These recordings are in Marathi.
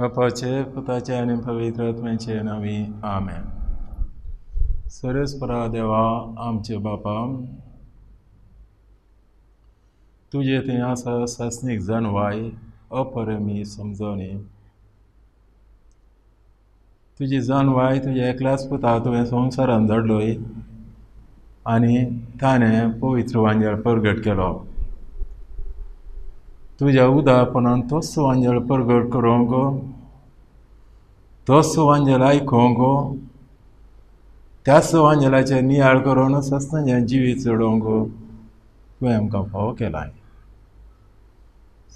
बापाचे पुतचे आणि पवित्र तुम्ही नवी आंबे सरेस्परा देवा आमचे बापा तुझे थं आनव अपरमी समजणे तुझी जनवार तुझ्या एकलाच पुता तिथे संसारात जोडलोय आणि ताने पवित्र वांग परगट केलो तुझ्या उदापणान तस्सो अंजल प्रगट करूं गो तस्सो अंजल आयकूं गो त्या सो अंजलाचे नियाळ करूनच आसतना जिवी चडों गो तुवें आमकां फावो केला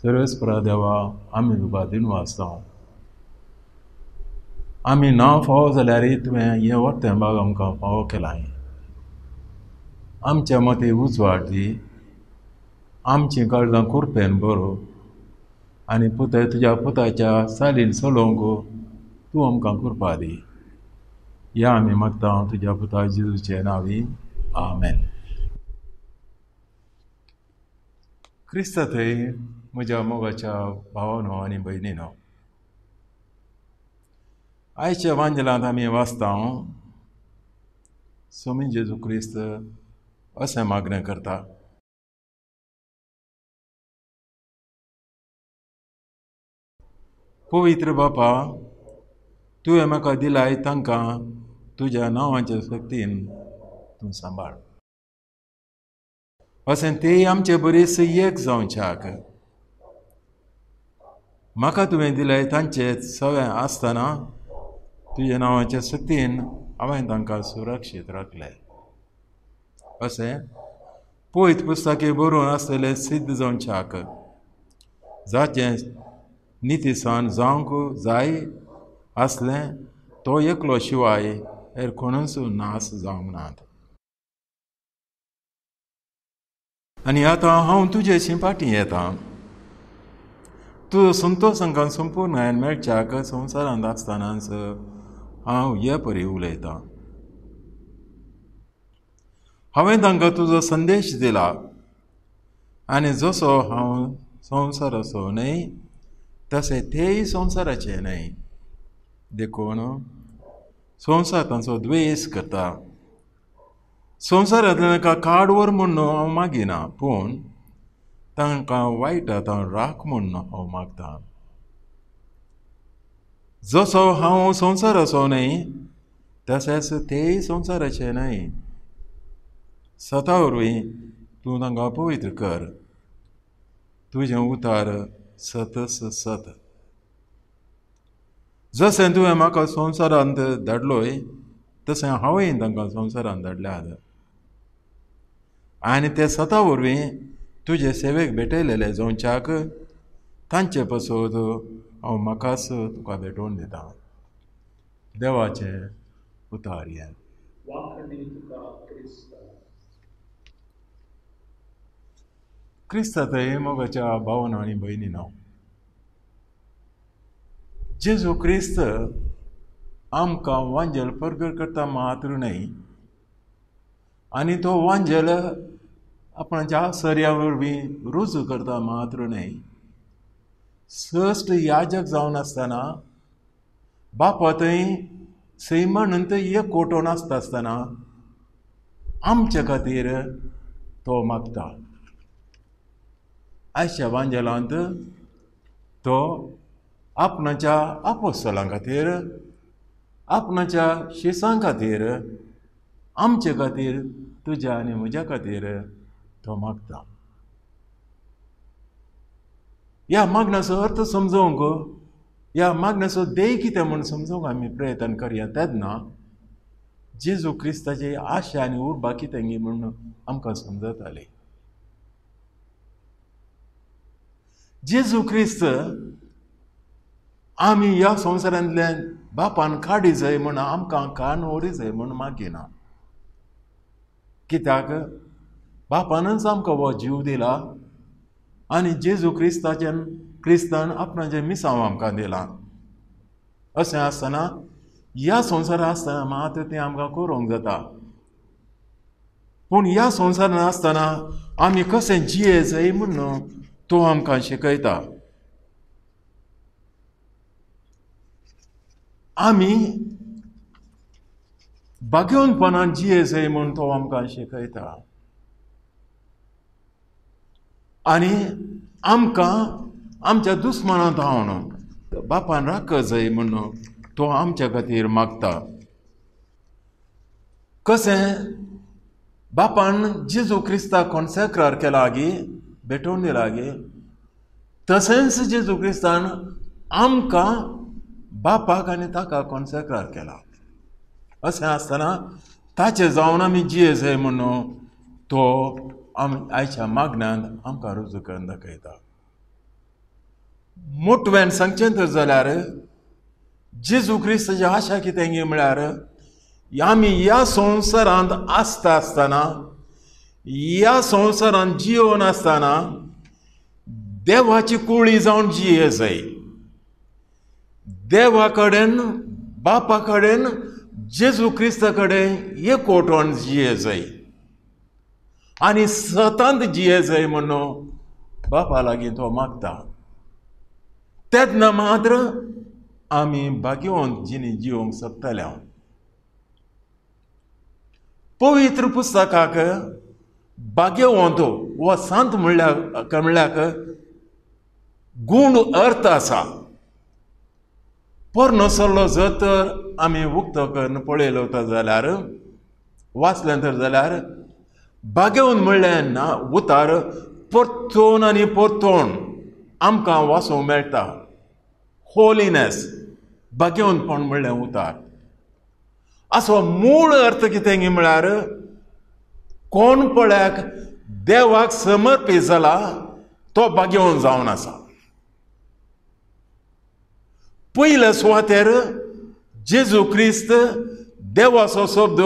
सर्वेस्परा देवा आमी उबादीन वाचता आमी ना फावो जाल्यारय तुवें हें वर्तें बाग आमकां फावो केला आमच्या मते उजवाड दी आमची काळजां खुर्पेन बरो आनी पुताय तुज्या पुताच्या सालीन सलोंगो तूं आमकां कुरपा दी या आमी मागता हांव तुज्या पुता जिजूचे नावी आमेन क्रिस्त थंय म्हज्या मोगाच्या भावान आनी भयणीन आयच्या वांजलांत आमी वाचता स्वामी जेजू क्रिस्त असें मागणें करता पवित्र बापा तुवें म्हाका दिलाय तांकां तुज्या नांवाच्या शक्तीन तूं सांबाळ असें ते आमचे बरेच एक जावच्याक म्हाका तुवें दिलाय तांचे सवें आसतना तुज्या नांवाच्या शक्तीन हांवें तांकां सुरक्षीत राखले असे पोयत पुस्तके बरोवन आसतले सिद्ध जावच्याक जाचें niti san जावंक जाय असलें तो एकलो शिवाय हेर कोणूच नास जावंक नात आनी आतां हांव तुजे शिंपाटी येता तूं संतोश संघान संपूर्ण हांवें मेळच्याक संवसारांत आसतनाच हांव ये परी उलयतां हांवें तांकां तुजो संदेश दिला आनी जसो हांव संवसाराचो न्हय तसे तेही संसाराचे नाही देखून संसार तांचो द्वेष करता संवसारांतल्यान तांकां काडवर म्हूण हांव मागिना पूण तांकां वायट आतां राख म्हूण हांव मागता जसो हांव संवसार असो न्हय तशेंच तेय संवसाराचें न्हय सता वरवीं तूं तांकां पवित्र कर तुजें उतार सतस सत जशें तुवें म्हाका संवसारांत धाडलोय तशें हांवूय तांकां संवसारांत धाडल्यात आसा आनी ते सता वरवीं तुजे सेवेक भेटयलेले जोंच्याक तांचे पसून हांव म्हाकाच तुका भेटोवन दिता देवाचें उतार यें क्रिस्तात थंय मोगाच्या भावना आणि भयणी नाव जेजू क्रिस्त आमकां वांजल परगर करता मात्र न्हय आनी तो वांजल आपणाच्या सर्या वरवीं रुजू करता मात्र न्हय सष्ट याजक जावन आसतना बापा थंय नंत एक कोटो नासता आसतना आमचे खातीर तो मागता आयज शेबान तो आपणाच्या आपोसलां खातीर आपणाच्या शिसां खातीर आमचे खातीर तुज्या आनी म्हज्या खातीर तो मागता ह्या मागण्याचो अर्थ समजोवंक ह्या मागण्याचो देय कितें म्हूण समजोवंक आमी प्रयत्न करया तेन्ना जेजू क्रिस्ताची आशा आनी उर्बा कितें गी म्हूण आमकां समजताली जेजू क्रिस्त आमी ह्या संवसारांतल्यान बापान काडी जाय म्हण आमकां कानवरी जाय म्हण मागिना कित्याक बापानच आमकां हो जीव दिला आनी जेजू क्रिस्ताच्यान क्रिस्तान आपणाचें मिसांव आमकां दिलां अशें आसतना ह्या संवसारांत आसतना मात तें आमकां करूंक जाता पूण ह्या संवसारांत आसतना आमी कशें जिये जाय म्हूण तो आमकां शिकयता आमी जिये जाय म्हूण तो आमकां शिकयता आनी आमकां आमच्या दुस्मानां धांवण बापान राख जाय म्हणून तो आमच्या खातीर मागता कशें बापान जेजू क्रिस्ताक सेक्रार केला गी भेटोवणेलागे तशेंच जेजू क्रिस्तान आमकां बापाक आनी ताका कॉन्सेक्रार केला अशें आसतना ताचे जावन आमी जियेस हे म्हणून तो आयच्या मागण्यांत आमकां रुजू करून दाखयता मोटवेन सांगचें तर जाल्यार जेजू क्रिस्ताची आशा कितें म्हळ्यार आमी ह्या संवसारांत आसता आसतना या संसारात जियो नसताना देवाची कुळी जावन जिये जाय देवा कडेन बापा कडेन जेजू क्रिस्ता कडेन एक कोठवण जिये जाय आनी सतांत जिये जाय म्हणून बापा लागीं तो मागता तेन्ना मात्र आमी भाग्यवंत जिणी जिवंक सोदतले पवित्र पुस्तकाक भाग्यवंतो व संत म्हणल्यार म्हणल्याक गूण अर्थ असा पर नसरलो जर तर आम्ही उक्त पळयलो तर जाल्यार वाचलें तर जाल्यार भाग्यवंत म्हणलें ना उतार परतोन आनी परतोन आमकां वाचूंक मेळटा होलीनेस भाग्यवंतपण म्हणलें उतार असो मूळ अर्थ कितें म्हळ्यार कोण पळ्याक देवाक समर्पी जाला तो बागेवन जावन आसा पयले सुवातेर जेजू क्रिस्त देवाचो शब्द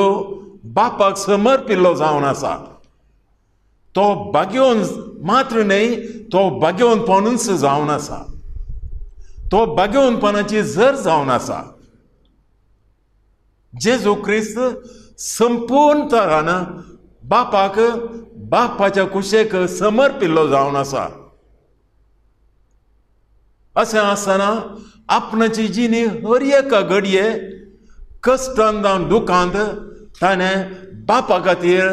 बापाक समर्पिल्लो जावन आसा तो बागेवन मात्र न्हय तो बागेवनपणूच जावन आसा तो बागेवनपणाची जर जावन आसा जेजू क्रिस्त संपूर्ण तरान बापाक बापाच्या कुशेक समर्पिल्लो जावन आसा अशें आसतना आपणाची जिणी हर एक घडये कश्टान जावन दुखांत ताणें बापा खातीर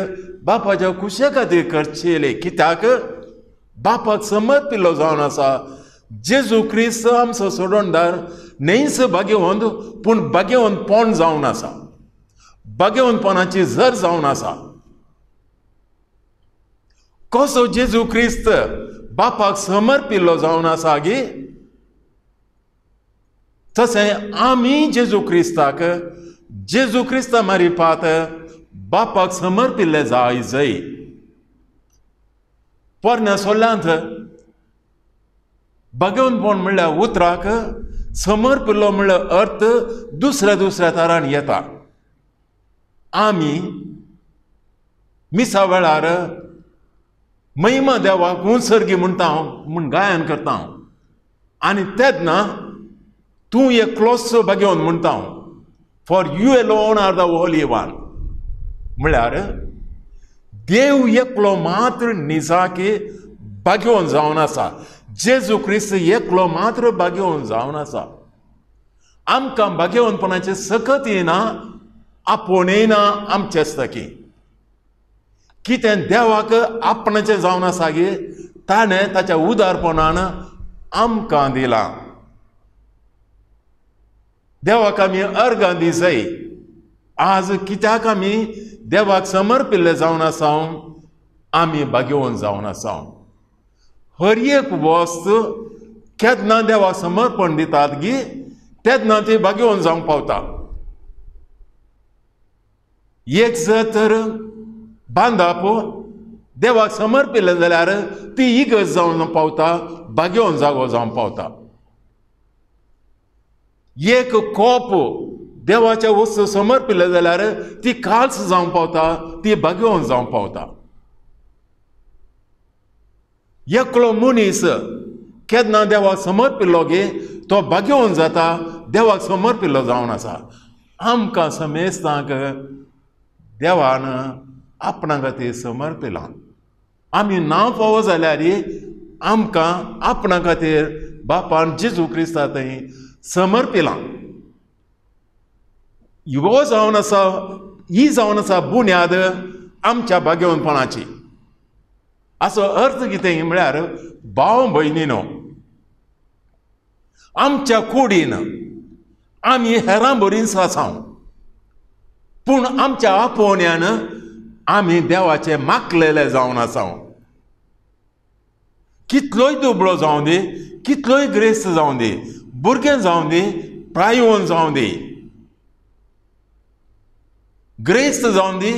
बापाच्या कुशे खातीर करचेले कित्याक बापाक समर्पिल्लो जावन आसा जेजू क्रिस्त आमचो सोडोणदार नेस भाग्यवंत पूण भाग्यवंतपण जावन आसा भाग्यवंतपणाची जर जावन आसा कसो जेजू क्रिस्त बापाक समर्पिल्लो जावन आसा गी तशें आमी जेजू क्रिस्ताक जेजू क्रिस्ता मारिपात बापाक समर्पिल्ले जाय जय पोरण्या सोल्यांत भगवंतपण म्हणल्यार उतराक समर्पिल्लो म्हणल्यार अर्थ दुसऱ्या दुसऱ्या तरान येता आमी मिसा वेळार महिमा देवाक उंचसरगी म्हणटा हांव म्हूण गायन करता हांव आनी तेदना तूं एकलोसो घेवन म्हणटा हांव for you alone are the holy one म्हळ्यार देव एकलो मात्र निजाके बागेवन जावन आसा जेजू क्रिस्त एकलो मात्र बागेवन जावन आसा आमकां बागेवनपणाचें सकत येना आपोण येना आमचे की कितें देवाक आपणाचें जावन आसा गे ताणें ताच्या उदारपणान आमकां दिलां देवाक आमी अर्गां दिसय आज कित्याक आमी देवाक समर्पिल्ले जावन आसा आमी बागेवन जावन आसा हर एक वस्त केदना देवाक समर्पण दितात गी तेदना ती बागेवन जावंक पावता एक जर तर बांदाप देवाक समर्पिल्लें जाल्यार ती गज जावन पावता बागेवन जागो जावन पावता एक कोप देवाच्या वस्तू समर्पिल्लें जाल्यार ती काल्स जावन पावता ती बागेवन जावन पावता एकलो मनीस केन्ना देवाक समर्पिल्लो गे तो बागेवन जाता देवाक समर्पिल्लो जावन आसा आमकां समेस्तांक देवान आपणाक ते समर्पिला आमी नाव फावो जाल्यार आमकां आपणा खातीर बापान जेजू क्रिस्ता थंय समर्पिला हो जावन आसा ही जावन आसा बुन्याद आमच्या भाग्यवंतपणाची असो अर्थ कितें म्हळ्यार भाव भयणीन आमच्या कुडीन आमी हेरां बरीन सासांव पूण आमच्या आपोवण्यान आमी देवाचे माकलेले जावन आसा कितलोय दुबळो जावं दी कितलोय ग्रेस्त जावं दी भुरगें जावं दी प्रायवन जावं दी ग्रेस्त जावं दी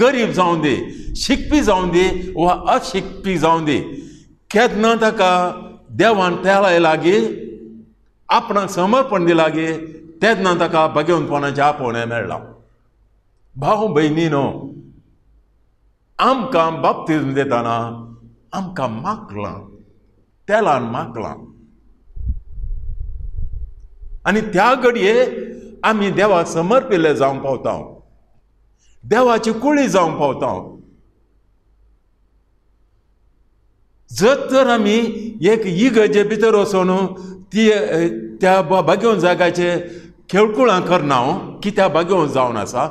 गरीब जावं दी शिकपी जावं दी वा अशिकपी जावं दी केन्ना ताका देवान त्या लागीं आपणाक समर्पण गे तेन्ना ताका बगेवनपणाचें आपोवणें मेळ्ळा भाऊ भयणी न्हू Amkan baptizm detana amkan makla त्याला मागला आणि त्या घडये आम्ही देवा समर्पिले जावंक पावता देवाची कुळी जावंक पावता जर तर आम्ही एक इगजे भितर वचून ती त्या बागेवन जागाचे खेळकुळां करना कित्या बाग्यो जावन आसा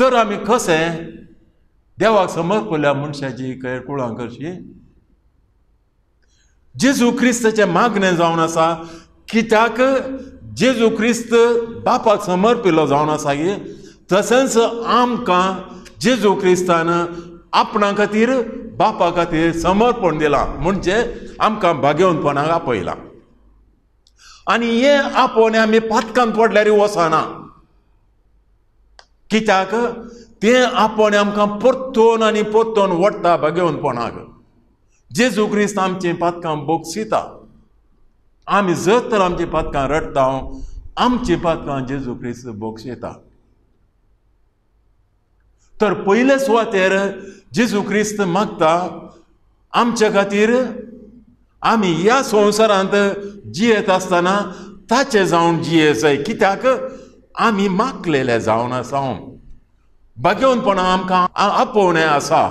तर आम्ही कसे देवाक समर्पल्या मनशाची कुळां कशी जेजू क्रिस्ताचें मागणें जावन आसा कित्याक जेजू क्रिस्त बापाक समर्पिल्लो जावन आसा गे तसंच आमकां जेजू ख्रिस्तान आपणा खातीर बापा खातीर समर्पण दिलां म्हणजे आमकां भाग्यवंतपणाक आपयलां आनी हे आपोवणे आमी पातकान पडल्यार वचना कित्याक तें आपण आमकां परतोन आनी परतोन वडटा बगेवन पोणाक जेजू क्रिस्त आमचीं पातकां बोगसिता आमी जर तर आमचीं पातकां रडटा आमचीं पातकां जेजू क्रिस्त बोगसिता तर पयले सुवातेर जेजू क्रिस्त मागता आमच्या खातीर आमी ह्या संवसारांत जियेत आसतना ताचे जावन जियेसाय कित्याक आमी मागलेले जावन आसा बगेवन आमकां आपोवणें आसा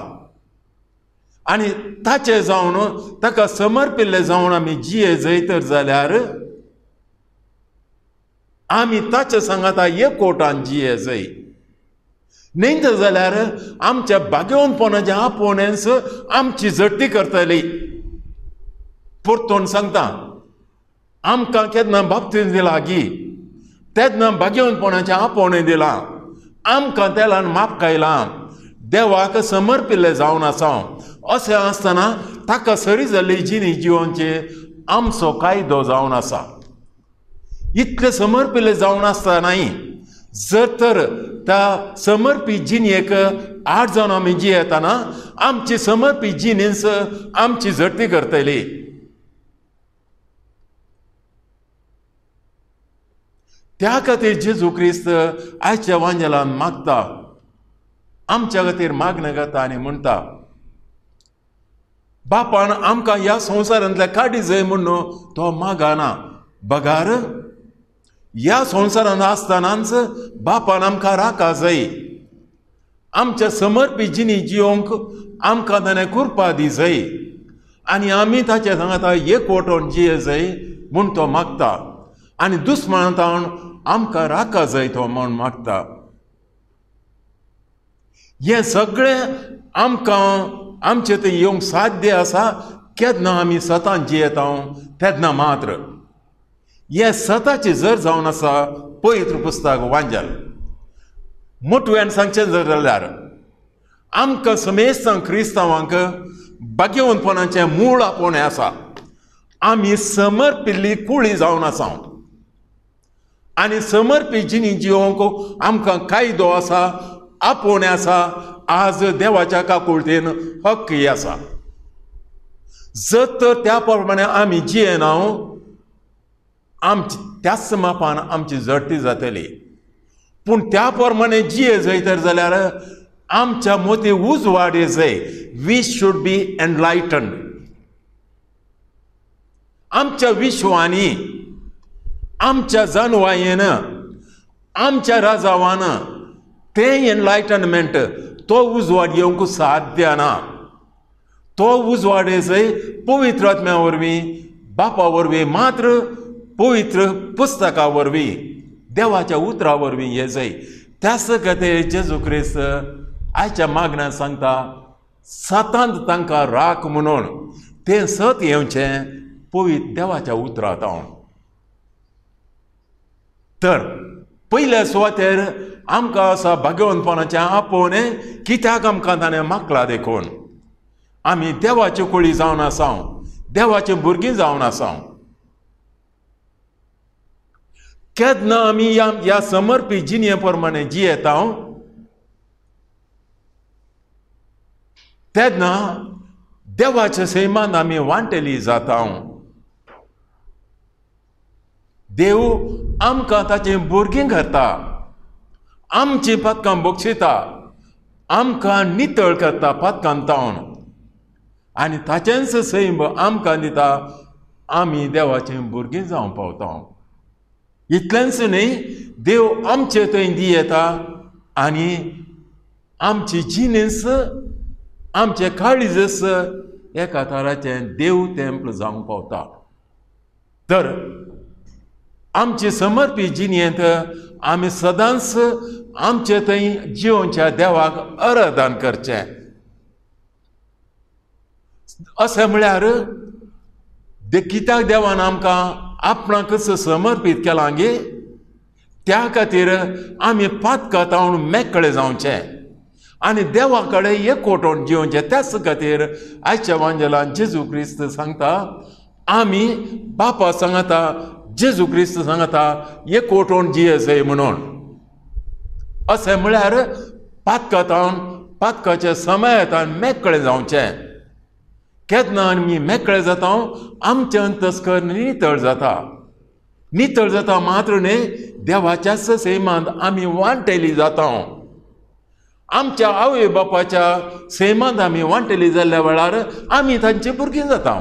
आनी ताचें जावन ताका समर्पिल्लें जावन आमी जिये जयतर जाल्यार आमी ताचे सांगाता एकवटान जिये जय नेंद जाल्यार आमच्या बागेवनपणाच्या आपोवण्यांस आमची झडटी करतली परतून सांगता आमकां केन्ना बाबतीन दिला गी तेदना बागेवनपणाच्या आपोवणें दिलां आमकां माप आयलां देवाक समर्पिल्ले जावन आसा अशें आसतना ताका सरी जाल्ली जिणी जिवनचे आमचो कायदो जावन आसा इतले समर्पिल्ले जावन आसतनाय जर तर त्या समर्पी जिणेक आठ जावन आमी जियेताना आमची समर्पी जिणेस आमची झडती करतली त्या खातीर जेजू क्रिस्त आयच्या वांजेलान मागता आमच्या खातीर मागणें करता आनी म्हणटा बापान आमकां ह्या संवसारांतल्या काडी म्हण न्हू तो मागाना बगार ह्या संवसारांत आसतनाच बापान आमकां राखा जाय आमच्या समर्पी जिणी जियोंक आमकां ताणें कुरपा दी जाय आनी आमी ताचे सांगाता एक वटोन जिये जाय म्हूण तो मागता आनी दुस्मणतावन आमकां राका तो म्हण मागता हें सगळें आमकां आमचे थंय येवंक साध्य आसा केदना आमी सतां जियेता तेदना मात्र हे सताची जर जावन आसा पवित्र पुस्तक वांजल मोटव्यान सांगचें जर जाल्यार आमकां समेस्ता क्रिस्तांवांक भाग्यवंतपणाचें मूळ आपोवणें आसा आमी समर्पिल्ली कुळी जावन आसा आनी समर्पित जिणी जिवंक आमकां कायदो आसा आपोवणें आसा आज देवाच्या काकुळटेन हक्कय आसा जर तर त्या प्रमाणे आमी जियेना आमची त्याच मापान आमची जडटी जातली पूण त्या प्रमाणे जिये तर जाल्यार आमच्या मोती उज वाडे जय वी शूड बी एनलायटन आमच्या विश्वांनी आमच्या जनवायेनं आमच्या राजावानं ते एनलायटनमेंट तो उजवाड येऊक साध्य ना तो उजवाडेसय पवित्र आत्म्या वरवीं बापा मात्र पवित्र पुस्तकावरवी देवाच्या उतरा वरवीं हे जय त्याच कथे जेजू क्रिस्त आयच्या मागण्या सांगता सतांत तांकां राख म्हणून ते सत येवचे पवित्र देवाच्या उतरांत हांव तर पयल्या सुवातेर आमकां आसा भाग्यवंतपणाचें आपोवन कित्याक आमकां ताणें मागला देखून आमी देवाची कुळी जावन आसा देवाची भुरगीं जावन आसा केदना आमी ह्या ह्या समर्पी जिणे प्रमाणे जियेता तेदना देवाच्या सैमान आमी वांटेली जाता देव आमकां ताचें बोरगें घालता आमचीं पातकां बोक्षिता आमकां नितळ करता पातकां तावन आनी ताचेंच सैम आमकां दिता आमी देवाचें भुरगीं जावं पावता इतलेंच न्ही देव आमचे थंय दी येता आनी आमची जिनेस आमचे काळीजस एका काताराचें देव तेंपल जावंक पावता तर आमचे समर्पी जिणेंत आमी सदांच आमचे थंय जिवनच्या देवाक अरदान करचे असे म्हळ्यार कित्याक देवान आमकां आपणाकच समर्पीत केलां गे त्या खातीर आमी पातकातावन मेकळे जावचे आनी देवा कडेन एकवटोन जिवचे त्याच खातीर आयच्या वांजेलान जेजू क्रिस्त सांगता आमी बापा सांगाता जेजू क्रिस्त सांगता जी एस जियेस म्हणून असे म्हळ्यार पातकातावन पातकाचे समय येता मेकळे जावचें केन्ना आमी मेकळे जाता आमच्यान तस्कर नितळ जाता नितळ जाता मात्र न्ही देवाच्याच सैमांत आमी वांटेली जाता आमच्या आवय बापाच्या सैमांत आमी वांटेली जाल्ल्या वेळार आमी तांची भुरगीं जाता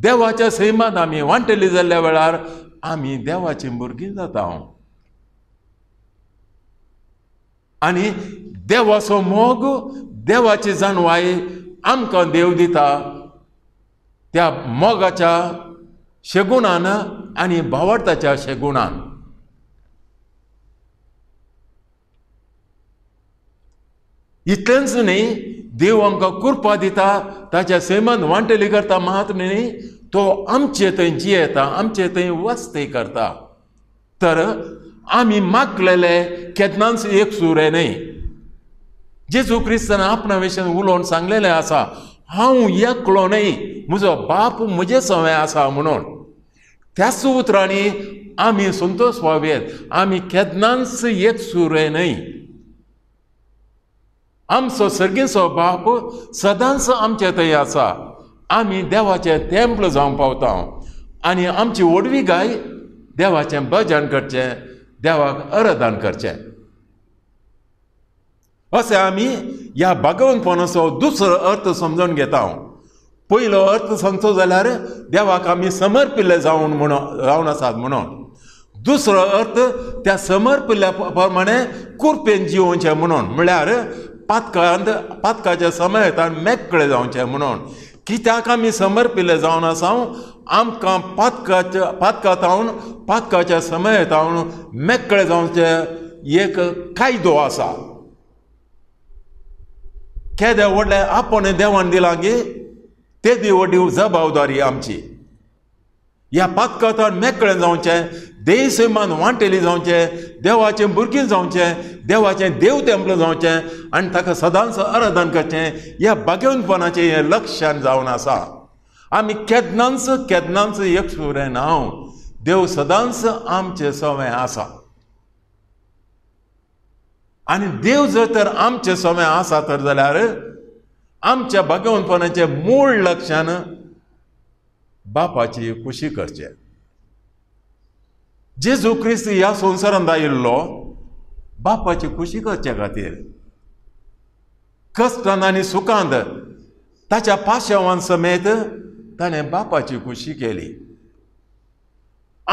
देवाच्या सैमात आमी वांटली जाल्ल्या वेळार आमी देवाची भुरगीं जाता आनी देवाचो मोग देवाची जाणवाय आमकां देव दिता त्या मोगाच्या शेगुणान आनी भावार्थाच्या शेगुणान इतलेंच न्ही देव आमकां कुरपा दिता ताच्या सैमान वांटेली करता मात्र तो आमचे थंय जियेता आमचे थंय वस्ते करता तर आमी मागलेले केदनाच एक सुरे न्हय जेजू क्रिस्तान आपणा विशयन उलोवन सांगलेलें आसा हांव एकलो न्हय म्हजो बाप म्हजे सवय आसा म्हणून त्याच उतरांनी आमी संतोष व्हावेत आमी केदनाच एक सुरे न्हय आमचो सर्गेचो बाप सदांच आमचे थंय आसा आमी देवाचें तेंपल जावंक पावता आनी आमची वडवी गाय देवाचें भजन करचें देवाक अरदान करचें असे आमी ह्या भगवंतपणाचो दुसरो अर्थ समजून घेता पयलो अर्थ सांगचो जाल्यार देवाक आमी समर्पिल्ले जावन म्हणून जावन आसात म्हणून दुसरो अर्थ त्या समर्पिल्ल्या प्रमाणे कुर्पेन जिवचे म्हणून म्हळ्यार पातकाळांत पातकाळच्या समेतान मेकळे जावचें म्हणून कित्याक आमी समर्पिल्ले जावन आसा आमकां पातकाच्या पातकातावन पातकाच्या समेतावन मेकळे जावचे एक कायदो आसा केदे व्हडले आपण देवान दिला गे ते व्हडली जबाबदारी आमची ह्या पातकातान मेकळे जावचें देह सैमान वांटेली जावचें देवाचें भुरगें जावचें देवाचें देव तेंपलें जावचें आनी ताका सदांच आराधन करचें ह्या बागेवनपणाचें हें लक्षान जावन आसा आमी केदनाच केदनाच एक सुरें नांव देव सदांच आमचे सवें आसा आनी देव जर तर आमचे सवें आसा तर जाल्यार आमच्या बागेवनपणाचें मूळ लक्षान बापाची खुशी करचें जेजू क्रिस्त ह्या संवसारांत आयिल्लो बापाची खुशी करचे खातीर कश्टान आनी सुखांत ताच्या पाशवान समेत ताणें बापाची खुशी केली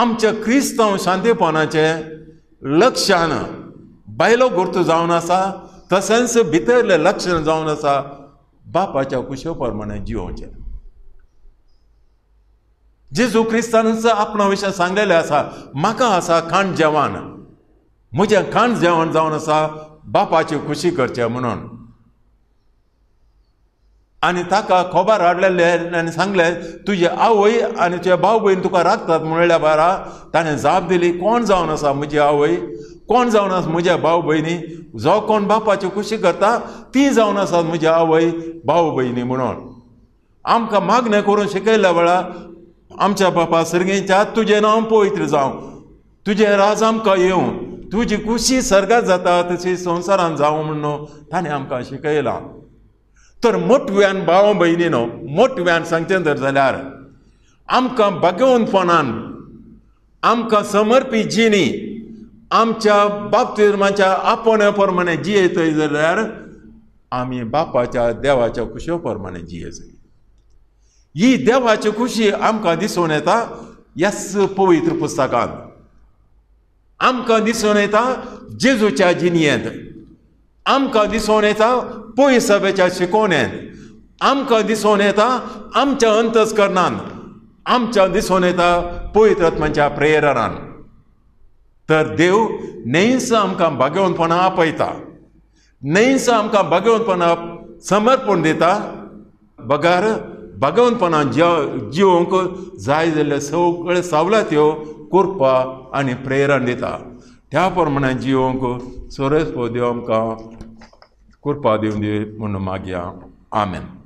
आमच्या क्रिस्तांव शांतीपणाचें लक्षण बायलो गुर्त जावन आसा तशेंच भितरलें लक्षण जावन आसा बापाच्या कुशे प्रमाणे जिवचें जेजू क्रिस्तानचं आपणा विशय सांगलेले आसा म्हाका आसा खाण जेवण म्हजें खाण जेवण जावन आसा बापाची खुशी करचे म्हणून आनी ताका खोबार हाडलेले आनी सांगले तुजे आवय आनी तुजे भाव भयण तुका राखतात म्हणल्या बारा ताणें जाप दिली कोण जावन आसा म्हजी आवय कोण जावन आसा म्हज्या भाव भयणी जो कोण बापाची खुशी करता ती जावन आसात म्हजी आवय भाव भयणी म्हणून आमकां मागणें करून शिकयल्या वेळार आमच्या बापा सर्गेच्या तुजें नांव पवित्र जावं तुजें राज आमकां येवं तुजी कुशी सर्गात जाता तशी संवसारान जावं म्हण न्हू ताणें आमकां शिकयलां तर मोटव्यान भाव भयणी न्हू मोटव्यान सांगचें धर जाल्यार आमकां भगवंतपणान आमकां समर्पी जिणी आमच्या बाबतीर्माच्या आपोण्या प्रमाणे जियेतय जाल्यार आमी बापाच्या देवाच्या कुशो प्रमाणे जियेत ही देवाची खुशी आमकां दिसून येता यास पवित्र पुस्तकांत आमकां दिसून येता जेजूच्या जिणयेंत आमकां दिसून येता पयस सभेच्या शिकोवण्यांत आमकां दिसून येता आमच्या अंतस्करणान आमच्या दिसून येता पवित्र प्रेरणान तर देव नेईस आमकां बागेवणपणां आपयता नेईस आमकां बागेवणपणां समर्पण दिता बगार बागावनपणान जिव जिवंक जाय जाल्यार सगळे सावलात्यो कोरपा आनी प्रेरणा दिता त्या प्रमाणे जिवंक सोरेस देव आमकां कोरपा दिवन दी म्हणून मागया आमेन